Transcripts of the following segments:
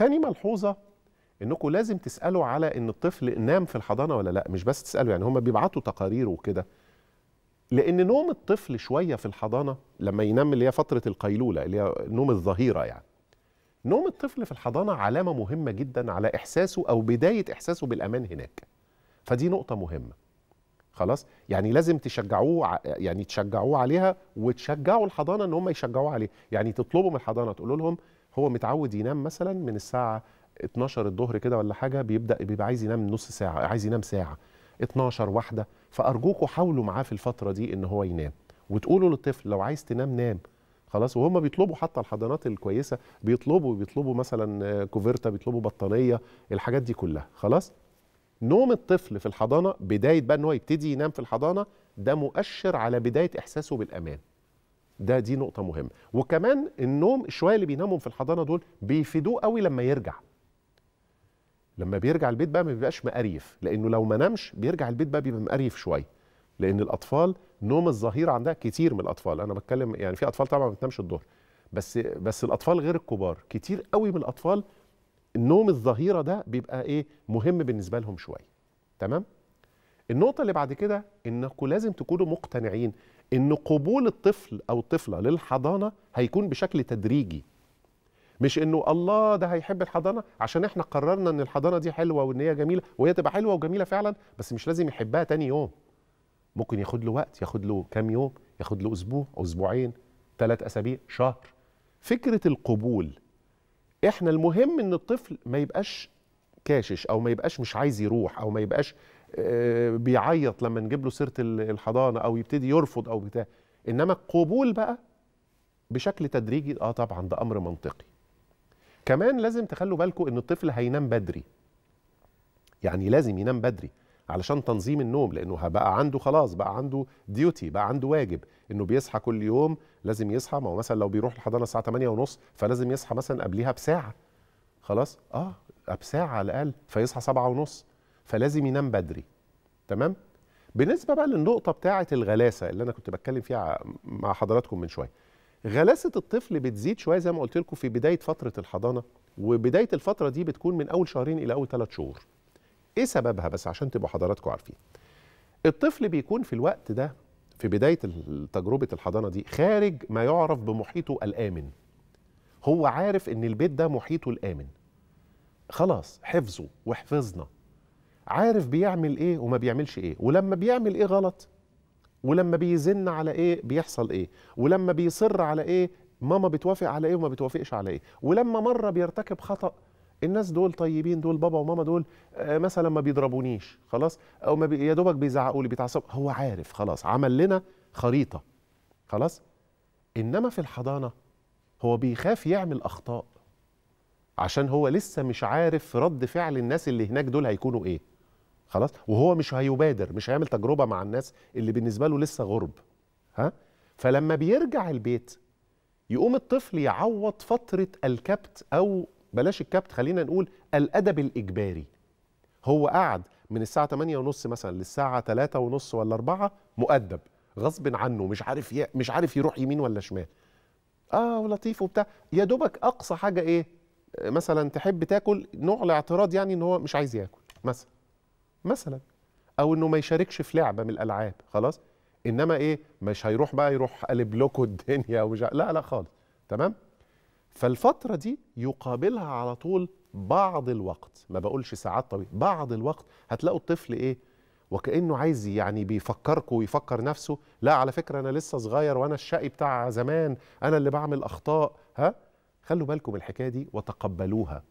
تاني ملحوظه انكم لازم تسالوا على ان الطفل نام في الحضانه ولا لا مش بس تسالوا يعني هما بيبعتوا تقارير وكده لان نوم الطفل شويه في الحضانه لما ينام اللي هي فتره القيلوله اللي هي نوم الظهيره يعني نوم الطفل في الحضانه علامه مهمه جدا على احساسه او بدايه احساسه بالامان هناك فدي نقطه مهمه خلاص يعني لازم تشجعوه يعني تشجعوه عليها وتشجعوا الحضانه ان هم يشجعوه عليه يعني تطلبوا من الحضانه تقولوا لهم هو متعود ينام مثلا من الساعه 12 الظهر كده ولا حاجه بيبدا بيبقى عايز ينام نص ساعه عايز ينام ساعه 12 واحده فارجوكوا حاولوا معاه في الفتره دي ان هو ينام وتقولوا للطفل لو عايز تنام نام خلاص وهم بيطلبوا حتى الحضانات الكويسه بيطلبوا بيطلبوا مثلا كوفيرتا بيطلبوا بطانيه الحاجات دي كلها خلاص نوم الطفل في الحضانه بدايه بقى ان هو يبتدي ينام في الحضانه ده مؤشر على بدايه احساسه بالامان ده دي نقطه مهمه وكمان النوم شويه اللي بينامهم في الحضانه دول بيفيدوه قوي لما يرجع لما بيرجع البيت بقى ما بيبقاش مقريف لانه لو ما نامش بيرجع البيت بقى بيبقى مقريف شويه لان الاطفال نوم الظهيرة عندها كتير من الاطفال انا بتكلم يعني في اطفال طبعا ما بتنامش الظهر بس بس الاطفال غير الكبار كتير قوي من الاطفال النوم الظهيره ده بيبقى ايه مهم بالنسبه لهم شويه تمام النقطة اللي بعد كده انكم لازم تكونوا مقتنعين ان قبول الطفل او الطفلة للحضانة هيكون بشكل تدريجي مش انه الله ده هيحب الحضانة عشان احنا قررنا ان الحضانة دي حلوة وان هي جميلة وهي تبقى حلوة وجميلة فعلا بس مش لازم يحبها تاني يوم ممكن ياخد له وقت ياخد له كام يوم ياخد له اسبوع اسبوعين ثلاث اسابيع شهر فكرة القبول احنا المهم ان الطفل ما يبقاش كاشش او ما يبقاش مش عايز يروح او ما يبقاش آه، بيعيط لما نجيب له سيره الحضانه او يبتدي يرفض او بتاع انما القبول بقى بشكل تدريجي اه طبعا ده امر منطقي كمان لازم تخلوا بالكم ان الطفل هينام بدري يعني لازم ينام بدري علشان تنظيم النوم لانه بقى عنده خلاص بقى عنده ديوتي بقى عنده واجب انه بيصحى كل يوم لازم يصحى ما هو مثلا لو بيروح الحضانه الساعه 8 ونص فلازم يصحى مثلا قبليها بساعه خلاص اه بساعه على الاقل فيصحى 7 ونص فلازم ينام بدري تمام بالنسبه بقى للنقطه بتاعه الغلاسه اللي انا كنت بتكلم فيها مع حضراتكم من شويه غلاسه الطفل بتزيد شويه زي ما قلت لكم في بدايه فتره الحضانه وبدايه الفتره دي بتكون من اول شهرين الى اول ثلاث شهور ايه سببها بس عشان تبقوا حضراتكم عارفين الطفل بيكون في الوقت ده في بدايه تجربه الحضانه دي خارج ما يعرف بمحيطه الامن هو عارف ان البيت ده محيطه الامن خلاص حفظه وحفظنا عارف بيعمل ايه وما بيعملش ايه ولما بيعمل ايه غلط ولما بيزن على ايه بيحصل ايه ولما بيصر على ايه ماما بتوافق على ايه وما بتوافقش على ايه ولما مره بيرتكب خطأ الناس دول طيبين دول بابا وماما دول آه، مثلا ما بيضربونيش خلاص او ما بي... يا دوبك بيزعقوا لي بيتعصبوا هو عارف خلاص عمل لنا خريطه خلاص انما في الحضانه هو بيخاف يعمل اخطاء عشان هو لسه مش عارف رد فعل الناس اللي هناك دول هيكونوا ايه خلاص وهو مش هيبادر مش هيعمل تجربه مع الناس اللي بالنسبه له لسه غرب ها فلما بيرجع البيت يقوم الطفل يعوض فتره الكبت او بلاش الكبت خلينا نقول الادب الاجباري هو قعد من الساعه 8 ونص مثلا للساعه 3 ونص ولا 4 مؤدب غصب عنه مش عارف ي... مش عارف يروح يمين ولا شمال اه ولطيف وبتاع يا دوبك اقصى حاجه ايه مثلا تحب تاكل نوع الاعتراض يعني ان هو مش عايز ياكل مثلا مثلا او انه ما يشاركش في لعبه من الالعاب خلاص انما ايه مش هيروح بقى يروح قلب لكم الدنيا ومش لا لا خالص تمام فالفتره دي يقابلها على طول بعض الوقت ما بقولش ساعات طويله بعض الوقت هتلاقوا الطفل ايه وكانه عايز يعني بيفكركم ويفكر نفسه لا على فكره انا لسه صغير وانا الشقي بتاع زمان انا اللي بعمل اخطاء ها خلوا بالكم الحكايه دي وتقبلوها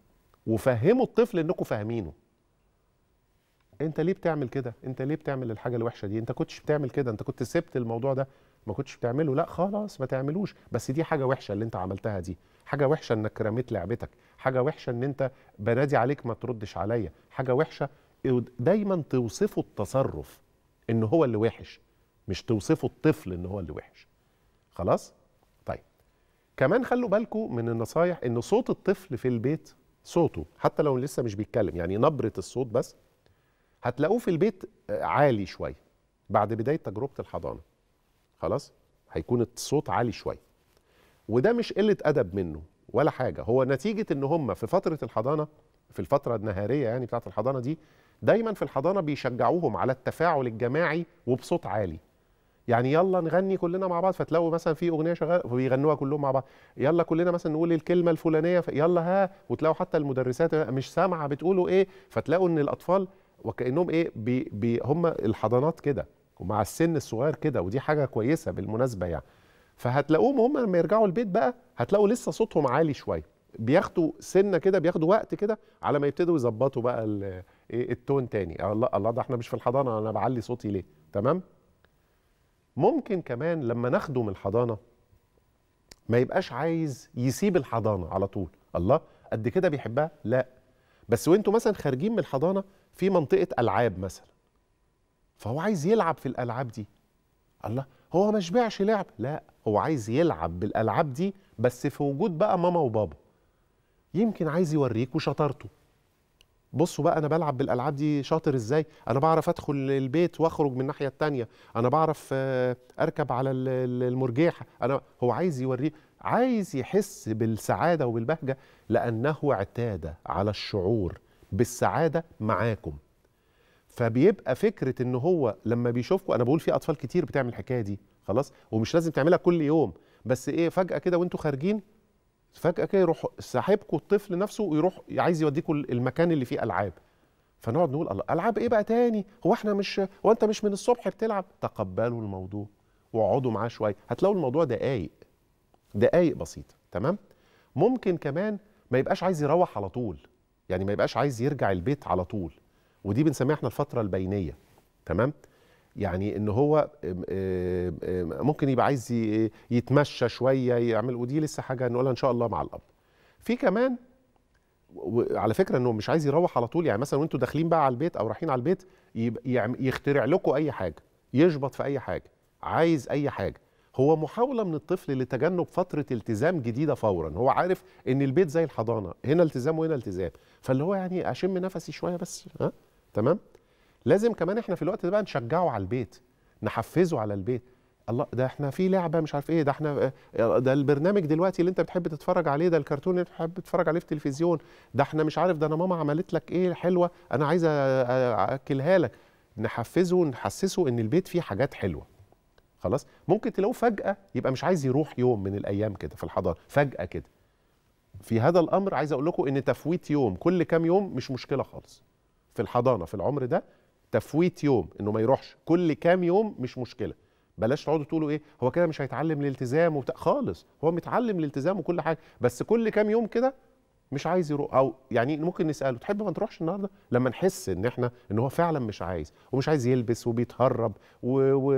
وفهموا الطفل انكم فاهمينه انت ليه بتعمل كده انت ليه بتعمل الحاجه الوحشه دي انت كنتش بتعمل كده انت كنت سبت الموضوع ده ما كنتش بتعمله لا خلاص ما تعملوش بس دي حاجه وحشه اللي انت عملتها دي حاجه وحشه انك رميت لعبتك حاجه وحشه ان انت بنادي عليك ما تردش عليا حاجه وحشه دايما توصفه التصرف ان هو اللي وحش مش توصفه الطفل ان هو اللي وحش خلاص طيب كمان خلوا بالكم من النصايح ان صوت الطفل في البيت صوته حتى لو لسه مش بيتكلم يعني نبره الصوت بس هتلاقوه في البيت آه، عالي شويه بعد بدايه تجربه الحضانه خلاص هيكون الصوت عالي شويه وده مش قله ادب منه ولا حاجه هو نتيجه ان هم في فتره الحضانه في الفتره النهاريه يعني بتاعه الحضانه دي دايما في الحضانه بيشجعوهم على التفاعل الجماعي وبصوت عالي يعني يلا نغني كلنا مع بعض فتلاقوا مثلا في اغنيه شغاله فبيغنوها كلهم مع بعض يلا كلنا مثلا نقول الكلمه الفلانيه يلا ها وتلاقوا حتى المدرسات مش سامعه بتقولوا ايه فتلاقوا ان الاطفال وكانهم ايه بي بي هم الحضانات كده ومع السن الصغير كده ودي حاجه كويسه بالمناسبه يعني فهتلاقوهم هم لما يرجعوا البيت بقى هتلاقوا لسه صوتهم عالي شويه بياخدوا سنه كده بياخدوا وقت كده على ما يبتدوا يظبطوا بقى إيه، التون تاني الله الله ده احنا مش في الحضانه انا بعلي صوتي ليه تمام ممكن كمان لما ناخده من الحضانه ما يبقاش عايز يسيب الحضانه على طول الله قد كده بيحبها لا بس وانتوا مثلا خارجين من الحضانه في منطقه العاب مثلا فهو عايز يلعب في الالعاب دي الله هو ما شبعش لعب لا هو عايز يلعب بالالعاب دي بس في وجود بقى ماما وبابا يمكن عايز يوريكوا شطارته بصوا بقى انا بلعب بالالعاب دي شاطر ازاي انا بعرف ادخل البيت واخرج من الناحيه التانية انا بعرف آه، اركب على المرجيحه انا هو عايز يوريه عايز يحس بالسعاده وبالبهجه لانه اعتاد على الشعور بالسعاده معاكم فبيبقى فكره ان هو لما بيشوفكم انا بقول في اطفال كتير بتعمل الحكايه دي خلاص ومش لازم تعملها كل يوم بس ايه فجاه كده وانتوا خارجين فجاه كده يروح صاحبكم الطفل نفسه ويروح عايز يوديكم المكان اللي فيه العاب فنقعد نقول الله العاب ايه بقى تاني هو احنا مش هو انت مش من الصبح بتلعب تقبلوا الموضوع واقعدوا معاه شويه هتلاقوا الموضوع دقايق دقايق بسيطه تمام ممكن كمان ما يبقاش عايز يروح على طول يعني ما يبقاش عايز يرجع البيت على طول ودي بنسميها احنا الفتره البينيه تمام يعني ان هو ممكن يبقى عايز يتمشى شويه يعمل ودي لسه حاجه نقولها ان شاء الله مع الاب في كمان على فكره انه مش عايز يروح على طول يعني مثلا وانتوا داخلين بقى على البيت او رايحين على البيت يخترع لكم اي حاجه يشبط في اي حاجه عايز اي حاجه هو محاوله من الطفل لتجنب فتره التزام جديده فورا هو عارف ان البيت زي الحضانه هنا التزام وهنا التزام فاللي هو يعني اشم نفسي شويه بس ها تمام لازم كمان احنا في الوقت ده بقى نشجعه على البيت نحفزه على البيت الله ده احنا في لعبه مش عارف ايه ده احنا آه، آه، ده البرنامج دلوقتي اللي انت بتحب تتفرج عليه ده الكرتون اللي بتحب تتفرج عليه في التلفزيون ده احنا مش عارف ده انا ماما عملت لك ايه حلوه انا عايز اكلها لك نحفزه ونحسسه ان البيت فيه حاجات حلوه خلاص ممكن تلاقوه فجاه يبقى مش عايز يروح يوم من الايام كده في الحضانه فجاه كده في هذا الامر عايز اقول لكم ان تفويت يوم كل كام يوم مش مشكله خالص في الحضانه في العمر ده تفويت يوم انه ما يروحش كل كام يوم مش مشكله بلاش تقعدوا تقولوا ايه هو كده مش هيتعلم الالتزام وبتاع خالص هو متعلم الالتزام وكل حاجه بس كل كام يوم كده مش عايز يروح او يعني ممكن نساله تحب ما تروحش النهارده لما نحس ان احنا ان هو فعلا مش عايز ومش عايز يلبس وبيتهرب و... و...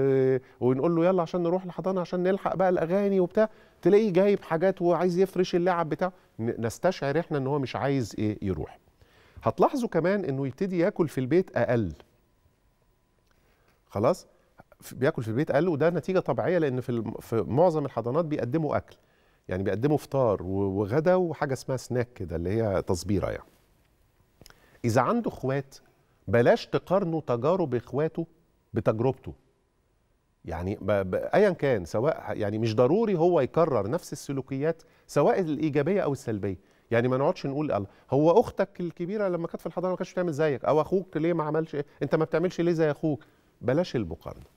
ونقول له يلا عشان نروح الحضانه عشان نلحق بقى الاغاني وبتاع تلاقيه جايب حاجات وعايز يفرش اللعب بتاعه نستشعر احنا ان هو مش عايز ايه يروح هتلاحظوا كمان انه يبتدي ياكل في البيت اقل خلاص بياكل في البيت اقل وده نتيجه طبيعيه لان في, في معظم الحضانات بيقدموا اكل يعني بيقدموا فطار وغدا وحاجه اسمها سناك كده اللي هي تصبيره يعني اذا عنده اخوات بلاش تقارنوا تجارب اخواته بتجربته يعني ايا كان سواء يعني مش ضروري هو يكرر نفس السلوكيات سواء الايجابيه او السلبيه يعني ما نقعدش نقول الله هو اختك الكبيره لما كانت في الحضانه ما كانتش بتعمل زيك او اخوك ليه ما عملش إيه؟ انت ما بتعملش ليه زي اخوك بلاش المقارنه